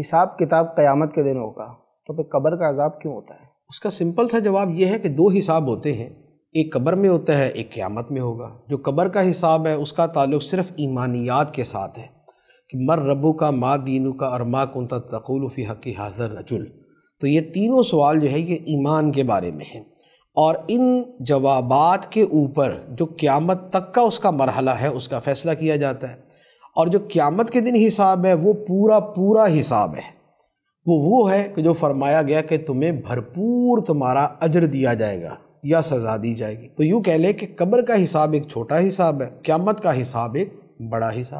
हिसाब किताब क़यामत के दिन होगा तो फिर कब्र का अजाब क्यों होता है उसका सिंपल सा जवाब यह है कि दो हिसाब होते हैं एक कब्र में होता है एक क़्यामत में होगा जो कब्र का हिसाब है उसका ताल्लुक सिर्फ ईमानियात के साथ है कि मर रबू का माँ दीनू का और माँ कुंता तकूलफ़ी हकी हाजर रजुल तो ये तीनों सवाल जो है ये ईमान के बारे में हैं और इन जवाबात के ऊपर जो क़्यामत तक का उसका मरहला है उसका फ़ैसला किया जाता है और जो क़्यामत के दिन हिसाब है वो पूरा पूरा हिसाब है वो वो है कि जो फरमाया गया कि तुम्हें भरपूर तुम्हारा अजर दिया जाएगा या सज़ा दी जाएगी तो यूँ कह लें कि कब्र का हिसाब एक छोटा हिसाब है क़्यामत का हिसाब एक बड़ा हिसाब